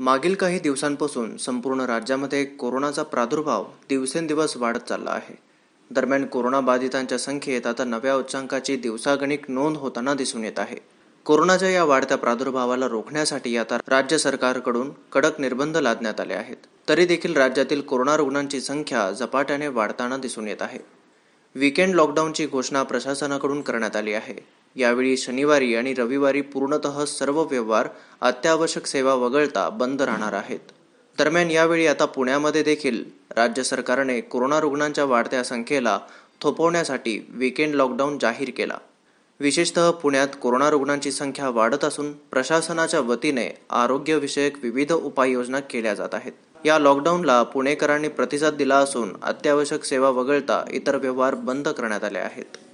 मागील काही दिवसांपासून संपूर्ण राज्यामध्ये कोरोनाचा प्रादुर्भाव दिवसेंदिवस वाढत चालला आहे दरम्यान कोरोनाबाधितांच्या संख्येत आता नव्या उच्चांकाची दिवसागणिक नोंद होताना दिसून येत आहे कोरोनाच्या या वाढत्या प्रादुर्भावाला रोखण्यासाठी आता राज्य सरकारकडून कडक निर्बंध लादण्यात आले आहेत तरी देखील राज्यातील कोरोना रुग्णांची संख्या झपाट्याने वाढताना दिसून येत आहे वीकेंड लॉकडाऊनची घोषणा प्रशासनाकडून करण्यात आली आहे यावेळी शनिवारी आणि रविवारी पूर्णतः सर्व व्यवहार अत्यावश्यक सेवा वगळता बंद राहणार आहेत दरम्यान यावेळी आता पुण्यामध्ये देखील राज्य सरकारने कोरोना रुग्णांच्या वाढत्या संख्येला थोपवण्यासाठी वीकेंड लॉकडाऊन जाहीर केला विशेषतः पुण्यात कोरोना रुग्णांची संख्या वाढत असून प्रशासनाच्या वतीने आरोग्यविषयक विविध उपाययोजना केल्या जात आहेत या लॉकडाऊनला पुणेकरांनी प्रतिसाद दिला असून अत्यावश्यक सेवा वगळता इतर व्यवहार बंद करण्यात आले आहेत